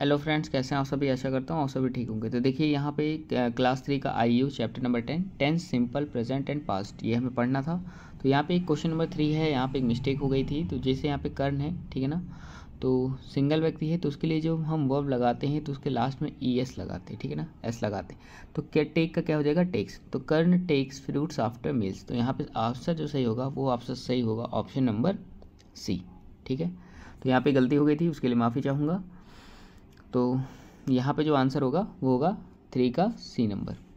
hello friends कैसे हैं आप सभी आशा करता हूँ आप सभी ठीक होंगे तो देखिए यहाँ पे क्लास थ्री का आई यू chapter number ten ten simple present and past ये हमें पढ़ना था तो यहाँ पे एक क्वेश्चन नंबर थ्री है यहाँ पे एक मिस्टेक हो गई थी तो जैसे यहाँ पे कर्ण है ठीक है ना तो सिंगल व्यक्ति है तो उसके लिए जो हम वर्ब लगाते हैं तो उसके लास्ट में ई e एस लगाते हैं ठीक है ना एस लगाते हैं तो क्या टेक का क्या हो जाएगा टेक्स तो कर्ण टेक्स फ्रूट्स आफ्टर मील्स तो यहाँ पर आपसर जो सही होगा वो आपसर सही होगा ऑप्शन नंबर सी ठीक है तो यहाँ पर गलती हो गई थी उसके लिए माफ़ी चाहूँगा तो यहाँ पे जो आंसर होगा वो होगा थ्री का सी नंबर